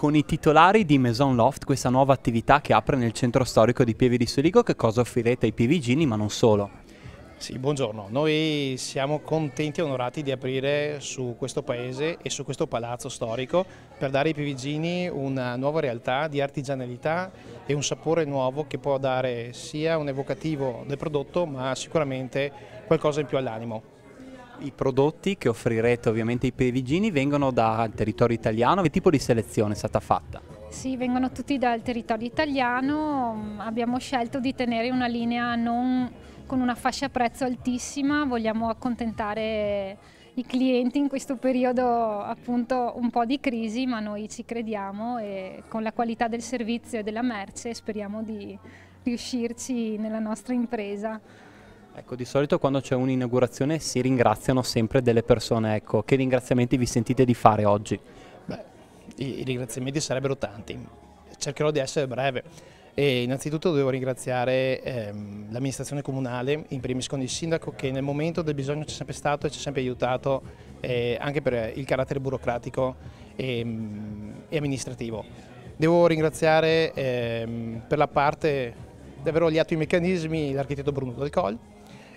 con i titolari di Maison Loft, questa nuova attività che apre nel centro storico di Pieve di Soligo, che cosa offrirete ai pievigini ma non solo? Sì, buongiorno. Noi siamo contenti e onorati di aprire su questo paese e su questo palazzo storico per dare ai pivigini una nuova realtà di artigianalità e un sapore nuovo che può dare sia un evocativo del prodotto ma sicuramente qualcosa in più all'animo. I prodotti che offrirete ovviamente ai perigini vengono dal territorio italiano, che tipo di selezione è stata fatta? Sì, vengono tutti dal territorio italiano, mm, abbiamo scelto di tenere una linea non con una fascia prezzo altissima, vogliamo accontentare i clienti in questo periodo appunto un po' di crisi, ma noi ci crediamo e con la qualità del servizio e della merce speriamo di riuscirci nella nostra impresa. Ecco, di solito quando c'è un'inaugurazione si ringraziano sempre delle persone, ecco, che ringraziamenti vi sentite di fare oggi? Beh, i ringraziamenti sarebbero tanti, cercherò di essere breve. E innanzitutto devo ringraziare ehm, l'amministrazione comunale, in primis con il sindaco che nel momento del bisogno c'è sempre stato e ci ha sempre aiutato eh, anche per il carattere burocratico e, ehm, e amministrativo. Devo ringraziare ehm, per la parte davvero gli atti i meccanismi l'architetto Bruno Del Col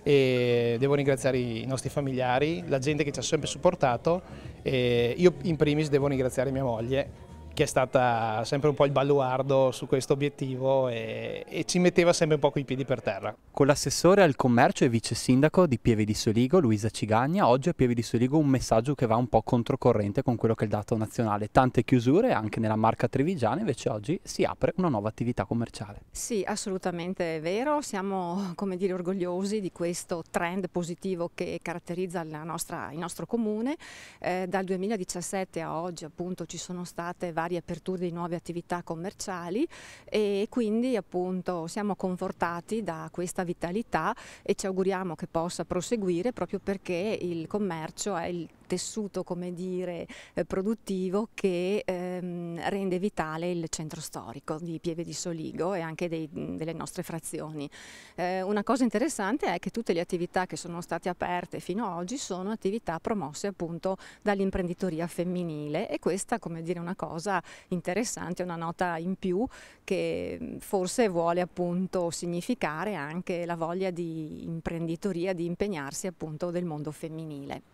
e devo ringraziare i nostri familiari, la gente che ci ha sempre supportato e io in primis devo ringraziare mia moglie che è stata sempre un po' il baluardo su questo obiettivo e, e ci metteva sempre un po' i piedi per terra. Con l'assessore al commercio e vice sindaco di Pieve di Soligo, Luisa Cigagna, oggi a Pieve di Soligo un messaggio che va un po' controcorrente con quello che è il dato nazionale. Tante chiusure anche nella marca trevigiana, invece oggi si apre una nuova attività commerciale. Sì, assolutamente è vero, siamo come dire orgogliosi di questo trend positivo che caratterizza nostra, il nostro comune. Eh, dal 2017 a oggi appunto ci sono state varie aperture di nuove attività commerciali e quindi appunto siamo confortati da questa questa vitalità e ci auguriamo che possa proseguire proprio perché il commercio è il tessuto come dire, eh, produttivo che ehm, rende vitale il centro storico di Pieve di Soligo e anche dei, delle nostre frazioni. Eh, una cosa interessante è che tutte le attività che sono state aperte fino ad oggi sono attività promosse appunto dall'imprenditoria femminile e questa come dire una cosa interessante, una nota in più che forse vuole appunto significare anche la voglia di imprenditoria, di impegnarsi appunto del mondo femminile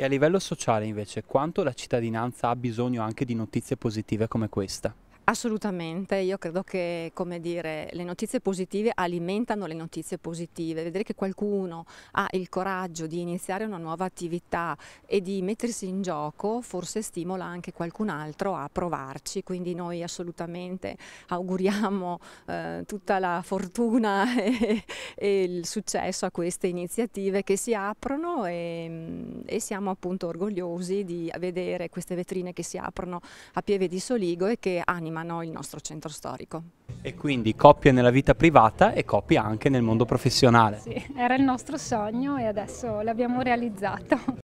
e a livello sociale invece quanto la cittadinanza ha bisogno anche di notizie positive come questa? Assolutamente, io credo che dire, le notizie positive alimentano le notizie positive, vedere che qualcuno ha il coraggio di iniziare una nuova attività e di mettersi in gioco forse stimola anche qualcun altro a provarci, quindi noi assolutamente auguriamo eh, tutta la fortuna e, e, il successo a queste iniziative che si aprono e, e siamo appunto orgogliosi di vedere queste vetrine che si aprono a Pieve di Soligo e che animano amano il nostro centro storico. E quindi coppie nella vita privata e coppie anche nel mondo professionale. Sì, era il nostro sogno e adesso l'abbiamo realizzato.